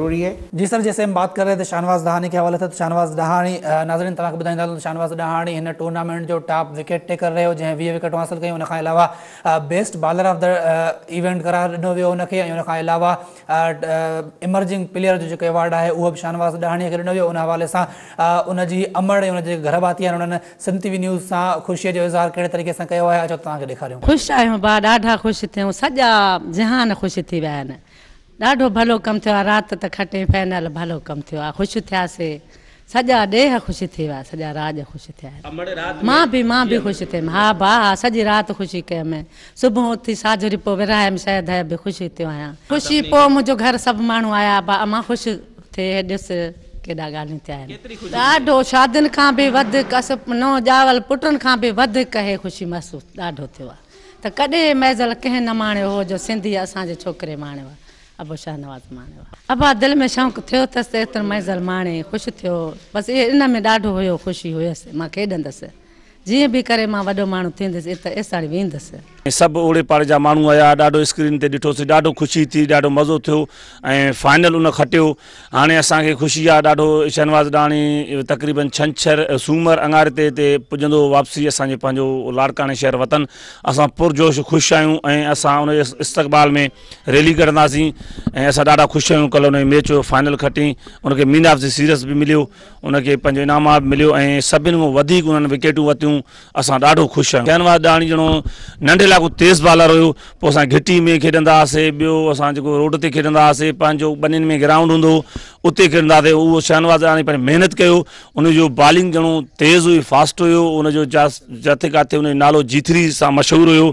ज़रूरी है जी सर जैसे हम बात कर रहे थे शाहनवाज़ दहानी शाहन्वाज़ डहाणी नाज़रीन तो शाहनवाज ॾहाणी इन टूर्नामेंट जो टॉप विकेट टेकर रहे हो जैसे वी विकेट हासिल कई उन अलावा best bowler of the event करार दिनों वो हुनखे अलावा इमर्जिंग प्लेयर जो अवॉर्ड है वह भी शाहनवाज़ ॾहाणीअ के दिनों वो उन हवाले से उनकी अमर ऐं जेके घर भाती आहिनि उन्हनि सिंध टी वी न्यूज़ से खुशी जो इजहार कड़े तरीक़े से किया है अच्छा तक खुश खुश आयो बा थे सजा सां कयो आहे ॾाढो भलो कमु थियो आहे राति त खटे फैनल भलो कमु थियो आहे ख़ुशि थियासीं सॼा ॾेह ख़ुशि थी विया सॼा राज ख़ुशि थिया मां बि मां बि ख़ुशि थियमि हा भाउ सॼी राति ख़ुशी कयमि सुबुह उथी साजरी पोइ विरहायमि शइ बि ख़ुशि थियो आहियां ख़ुशी पोइ मुंहिंजो घर सभु माण्हू आया भाउ मां ख़ुशि थिए ॾिस केॾा ॻाल्हियूं थिया आहिनि ॾाढो शादियुनि खां बि वधीक पुटनि खां बि वधि के ख़ुशी महसूसु ॾाढो थियो आहे त कॾहिं मैज़ल कंहिं न माणियो हो जो सिंधी असांजे छोकिरे माणियो आहे अबो शान अबा दिलि में शौंक़ु थियो अथसि एतिरो मैज़र माणे ख़ुशि थियो बसि इहे इन में ॾाढो हुयो ख़ुशी हुयसि मां खेॾंदसि जीअं बि करे मां वॾो माण्हू थींदसि त एस वेंदसि सभु ओड़े पाड़े जा माण्हू आया ॾाढो स्क्रीन ते ॾिठोसीं ॾाढो ख़ुशी थी ॾाढो मज़ो थियो ऐं फाइनल उन खटियो हाणे असांखे ख़ुशी आहे ॾाढो शहनवाज़ ॾाणी तक़रीबन छंछरु सूमर अंगारे ते पुॼंदो वापसी असांजे पंहिंजो लाड़काणे शहरु वरितनि असां पुरजोश ख़ुशि आहियूं ऐं असां उन इस्तक़बाल में रैली कढंदासीं ऐं असां ॾाढा ख़ुशि आहियूं कल्ह मैच फाइनल खटी हुनखे मीन ऑफ दी सीरियज़ बि मिलियो उनखे पंहिंजो इनाम मिलियो ऐं सभिनि खां वधीक उन्हनि विकेटूं वरितियूं असां ॾाढो ख़ुशि आहियूं शहनवाज़ ॾहाणी जहिड़ो नंढे को तेज़ बॉलर हुओ पोइ असां घिटी में खेॾंदा हुआसीं ॿियो असां जेको रोड ते खेॾंदा हुआसीं पंहिंजो ॿिनि में ग्राउंड हूंदो हुओ उते खेॾंदा हुआसीं उहो शहरवास महिनत कयो उनजो बॉलिंग घणो तेज़ हुई फास्ट हुयो उनजो जास जिथे किथे हुन नालो जीथरी सां मशहूरु हुयो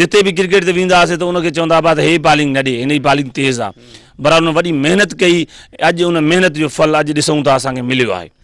जिते बि क्रिकेट ते वेंदा हुआसीं त उनखे चवंदा हुआ त बॉलिंग न ॾे हिन जी बॉलिंग तेज़ आहे बराबरि वॾी महिनत कई अॼु उन महिनत जो फल अॼु ॾिसूं था असांखे मिलियो आहे